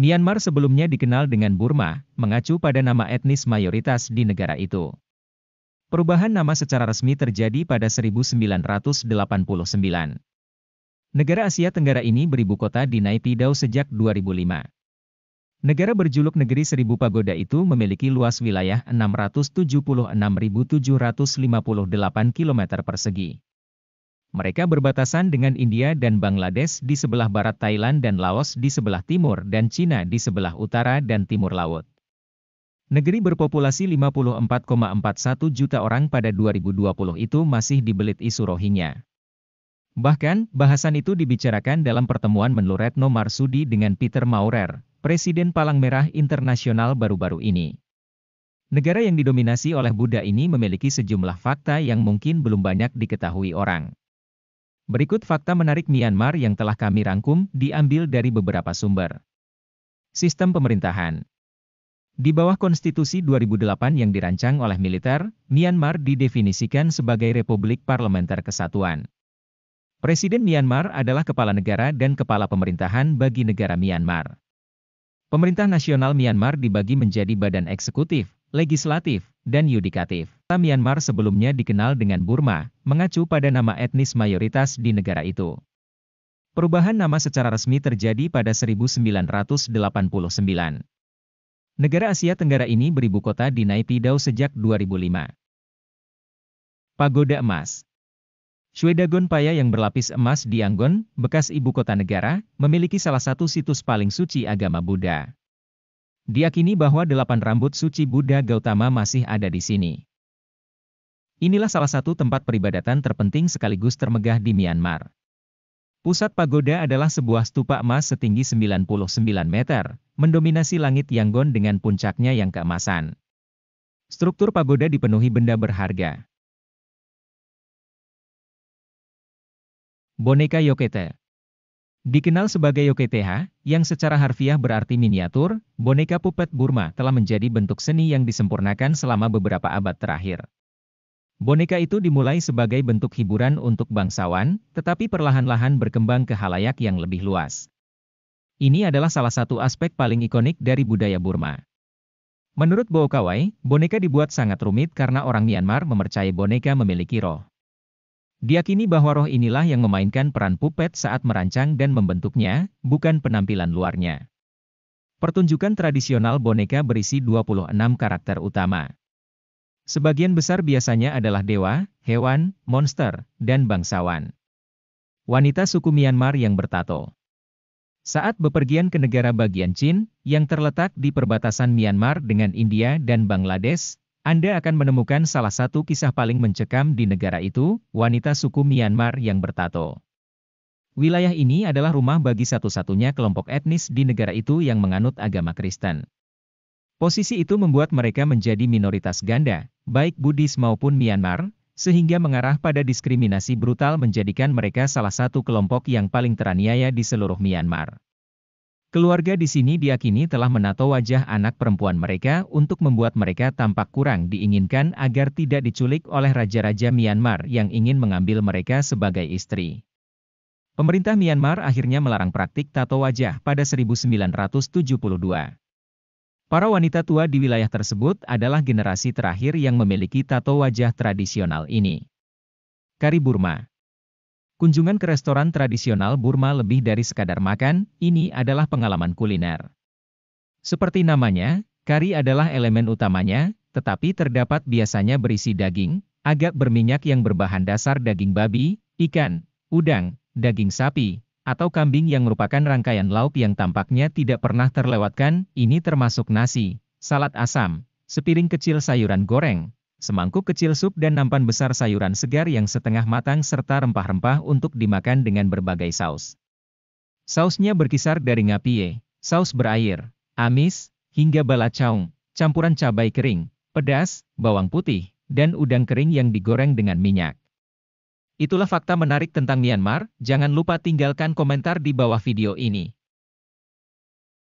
Myanmar sebelumnya dikenal dengan Burma, mengacu pada nama etnis mayoritas di negara itu. Perubahan nama secara resmi terjadi pada 1989. Negara Asia Tenggara ini beribu kota di Naypyidaw sejak 2005. Negara berjuluk negeri seribu pagoda itu memiliki luas wilayah 676.758 km persegi. Mereka berbatasan dengan India dan Bangladesh di sebelah barat Thailand dan Laos di sebelah timur dan Cina di sebelah utara dan timur laut. Negeri berpopulasi 54,41 juta orang pada 2020 itu masih dibelit isu Rohingya. Bahkan, bahasan itu dibicarakan dalam pertemuan Menlu Retno Marsudi dengan Peter Maurer, Presiden Palang Merah Internasional baru-baru ini. Negara yang didominasi oleh Buddha ini memiliki sejumlah fakta yang mungkin belum banyak diketahui orang. Berikut fakta menarik Myanmar yang telah kami rangkum, diambil dari beberapa sumber. Sistem pemerintahan Di bawah Konstitusi 2008 yang dirancang oleh militer, Myanmar didefinisikan sebagai Republik Parlementer Kesatuan. Presiden Myanmar adalah kepala negara dan kepala pemerintahan bagi negara Myanmar. Pemerintah Nasional Myanmar dibagi menjadi badan eksekutif, legislatif, dan yudikatif. Myanmar sebelumnya dikenal dengan Burma, mengacu pada nama etnis mayoritas di negara itu. Perubahan nama secara resmi terjadi pada 1989. Negara Asia Tenggara ini beribu kota di Naipidau sejak 2005. Pagoda Emas Shwedagon Paya yang berlapis emas di Anggon, bekas ibu kota negara, memiliki salah satu situs paling suci agama Buddha. Diakini bahwa delapan rambut suci Buddha Gautama masih ada di sini. Inilah salah satu tempat peribadatan terpenting sekaligus termegah di Myanmar. Pusat pagoda adalah sebuah stupa emas setinggi 99 meter, mendominasi langit Yangon dengan puncaknya yang keemasan. Struktur pagoda dipenuhi benda berharga. Boneka Yokete Dikenal sebagai yoketeha, yang secara harfiah berarti miniatur, boneka pupet Burma telah menjadi bentuk seni yang disempurnakan selama beberapa abad terakhir. Boneka itu dimulai sebagai bentuk hiburan untuk bangsawan, tetapi perlahan-lahan berkembang ke halayak yang lebih luas. Ini adalah salah satu aspek paling ikonik dari budaya Burma. Menurut Boukawai, boneka dibuat sangat rumit karena orang Myanmar memercayai boneka memiliki roh. Diakini bahwa roh inilah yang memainkan peran pupet saat merancang dan membentuknya, bukan penampilan luarnya. Pertunjukan tradisional boneka berisi 26 karakter utama. Sebagian besar biasanya adalah dewa, hewan, monster, dan bangsawan. Wanita suku Myanmar yang bertato. Saat bepergian ke negara bagian Chin, yang terletak di perbatasan Myanmar dengan India dan Bangladesh, anda akan menemukan salah satu kisah paling mencekam di negara itu, wanita suku Myanmar yang bertato. Wilayah ini adalah rumah bagi satu-satunya kelompok etnis di negara itu yang menganut agama Kristen. Posisi itu membuat mereka menjadi minoritas ganda, baik Buddhis maupun Myanmar, sehingga mengarah pada diskriminasi brutal menjadikan mereka salah satu kelompok yang paling teraniaya di seluruh Myanmar. Keluarga di sini diakini telah menato wajah anak perempuan mereka untuk membuat mereka tampak kurang diinginkan agar tidak diculik oleh raja-raja Myanmar yang ingin mengambil mereka sebagai istri. Pemerintah Myanmar akhirnya melarang praktik tato wajah pada 1972. Para wanita tua di wilayah tersebut adalah generasi terakhir yang memiliki tato wajah tradisional ini. Kari Burma Kunjungan ke restoran tradisional Burma lebih dari sekadar makan, ini adalah pengalaman kuliner. Seperti namanya, kari adalah elemen utamanya, tetapi terdapat biasanya berisi daging, agak berminyak yang berbahan dasar daging babi, ikan, udang, daging sapi, atau kambing yang merupakan rangkaian lauk yang tampaknya tidak pernah terlewatkan, ini termasuk nasi, salad asam, sepiring kecil sayuran goreng, semangkuk kecil sup dan nampan besar sayuran segar yang setengah matang serta rempah-rempah untuk dimakan dengan berbagai saus. Sausnya berkisar dari ngapie, saus berair, amis, hingga balacaung, campuran cabai kering, pedas, bawang putih, dan udang kering yang digoreng dengan minyak. Itulah fakta menarik tentang Myanmar, jangan lupa tinggalkan komentar di bawah video ini.